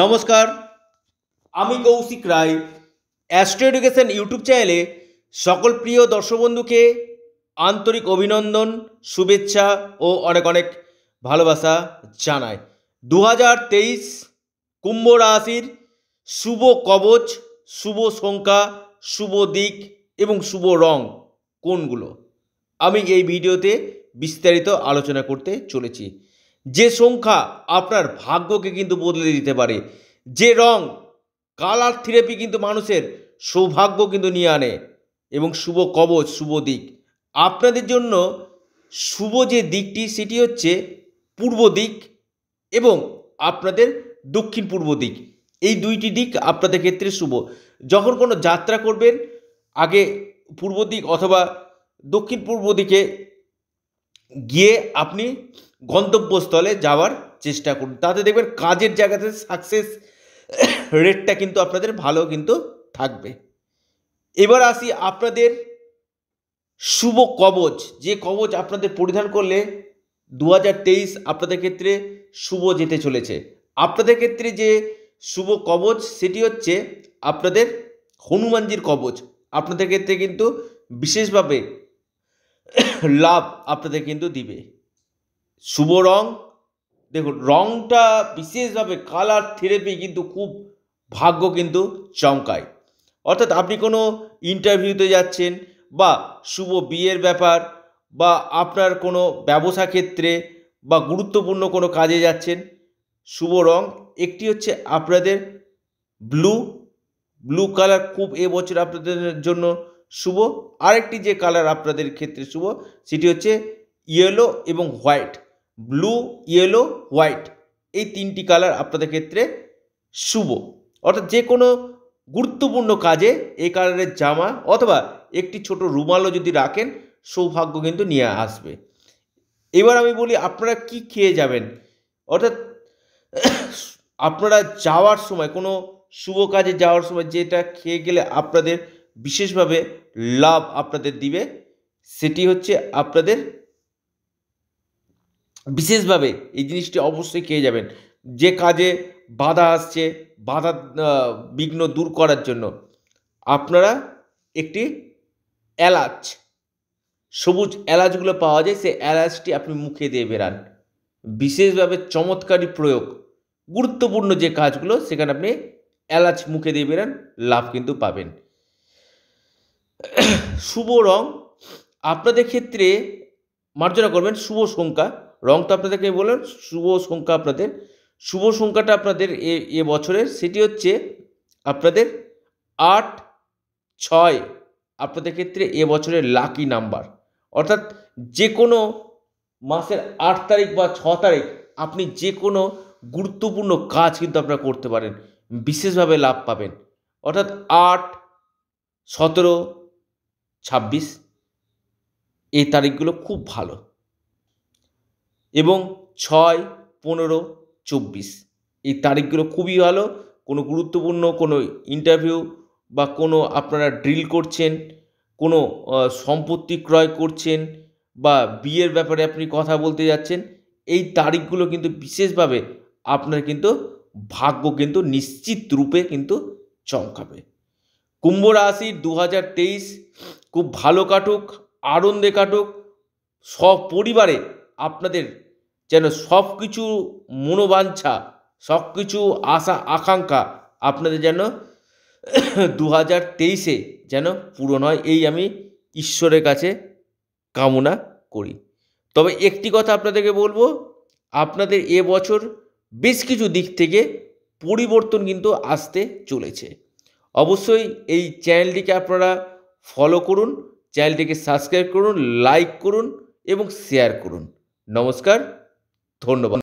নমস্কার আমি Koushik Roy astro education YouTube চ্যানেলে সকল প্রিয় দর্শক বন্ধুকে আন্তরিক অভিনন্দন শুভেচ্ছা ও অনেক অনেক ভালোবাসা জানায় দু হাজার তেইশ কুম্ভ রাশির শুভ কবচ শুভ সংখ্যা শুভ দিক এবং শুভ রং কোনগুলো আমি এই ভিডিওতে বিস্তারিত আলোচনা করতে চলেছি যে সংখ্যা আপনার ভাগ্যকে কিন্তু বদলে দিতে পারে যে রং কালার থেরাপি কিন্তু মানুষের সৌভাগ্য কিন্তু নিয়ে আনে এবং শুভ কবচ শুভ দিক আপনাদের জন্য শুভ যে দিকটি সেটি হচ্ছে পূর্ব দিক এবং আপনাদের দক্ষিণ পূর্ব দিক এই দুইটি দিক আপনাদের ক্ষেত্রে শুভ যখন কোনো যাত্রা করবেন আগে পূর্ব দিক অথবা দক্ষিণ পূর্ব দিকে গিয়ে আপনি গন্তব্যস্থলে যাওয়ার চেষ্টা করুন তাতে দেখবেন কাজের জায়গাতে সাকসেস রেটটা কিন্তু আপনাদের ভালো কিন্তু থাকবে এবার আসি আপনাদের শুভ কবচ যে কবচ আপনাদের পরিধান করলে দু আপনাদের ক্ষেত্রে শুভ যেতে চলেছে আপনাদের ক্ষেত্রে যে শুভ কবচ সেটি হচ্ছে আপনাদের হনুমানজির কবচ আপনাদের ক্ষেত্রে কিন্তু বিশেষভাবে লাভ আপনাদের কিন্তু দিবে শুভ রং দেখুন রংটা বিশেষভাবে কালার থেরাপি কিন্তু খুব ভাগ্য কিন্তু চমকায় অর্থাৎ আপনি কোনো ইন্টারভিউতে যাচ্ছেন বা শুভ বিয়ের ব্যাপার বা আপনার কোনো ব্যবসা ক্ষেত্রে বা গুরুত্বপূর্ণ কোনো কাজে যাচ্ছেন শুভ রং একটি হচ্ছে আপনাদের ব্লু ব্লু কালার খুব এবছর আপনাদের জন্য শুভ আরেকটি যে কালার আপনাদের ক্ষেত্রে শুভ সেটি হচ্ছে ইয়েলো এবং হোয়াইট ব্লু ইয়েলো হোয়াইট এই তিনটি কালার আপনাদের ক্ষেত্রে শুভ অর্থাৎ যে কোনো গুরুত্বপূর্ণ কাজে এই কালারের জামা অথবা একটি ছোট রুমালও যদি রাখেন সৌভাগ্য কিন্তু নিয়ে আসবে এবার আমি বলি আপনারা কি খেয়ে যাবেন অর্থাৎ আপনারা যাওয়ার সময় কোনো শুভ কাজে যাওয়ার সময় যেটা খেয়ে গেলে আপনাদের বিশেষভাবে লাভ আপনাদের দিবে সেটি হচ্ছে আপনাদের বিশেষভাবে এই জিনিসটি অবশ্যই খেয়ে যাবেন যে কাজে বাধা আসছে বাধা বিঘ্ন দূর করার জন্য আপনারা একটি এলাচ সবুজ এলাচগুলো পাওয়া যায় সেই এলাচটি আপনি মুখে দিয়ে বেরান বিশেষভাবে চমৎকারী প্রয়োগ গুরুত্বপূর্ণ যে কাজগুলো সেখানে আপনি এলাচ মুখে দিয়ে বেরান লাভ কিন্তু পাবেন শুভ রং আপনাদের ক্ষেত্রে মার্জনা করবেন শুভ সংখ্যা রংটা তো আপনাদেরকে বললেন শুভ সংখ্যা আপনাদের শুভ সংখ্যাটা আপনাদের এ এ বছরের সেটি হচ্ছে আপনাদের আট ছয় আপনাদের ক্ষেত্রে এ বছরের লাকি নাম্বার অর্থাৎ যে কোনো মাসের আট তারিখ বা ছ তারিখ আপনি যে কোনো গুরুত্বপূর্ণ কাজ কিন্তু আপনারা করতে পারেন বিশেষভাবে লাভ পাবেন অর্থাৎ আট সতেরো ছাব্বিশ এই তারিখগুলো খুব ভালো এবং ছয় পনেরো চব্বিশ এই তারিখগুলো খুবই ভালো কোনো গুরুত্বপূর্ণ কোনো ইন্টারভিউ বা কোনো আপনারা ড্রিল করছেন কোনো সম্পত্তি ক্রয় করছেন বা বিয়ের ব্যাপারে আপনি কথা বলতে যাচ্ছেন এই তারিখগুলো কিন্তু বিশেষভাবে আপনার কিন্তু ভাগ্য কিন্তু নিশ্চিত রূপে কিন্তু চমকাবে কুম্ভ রাশি দু হাজার তেইশ খুব ভালো কাটুক আনন্দে কাটুক সপরিবারে আপনাদের যেন সব কিছু মনোবাঞ্ছা সব কিছু আশা আকাঙ্ক্ষা আপনাদের যেন দু হাজার তেইশে যেন পূরণ হয় এই আমি ঈশ্বরের কাছে কামনা করি তবে একটি কথা আপনাদেরকে বলবো আপনাদের এ বছর বেশ কিছু দিক থেকে পরিবর্তন কিন্তু আসতে চলেছে অবশ্যই এই চ্যানেলটিকে আপনারা ফলো করুন চ্যানেলটিকে সাবস্ক্রাইব করুন লাইক করুন এবং শেয়ার করুন নমস্কার ধন্যবাদ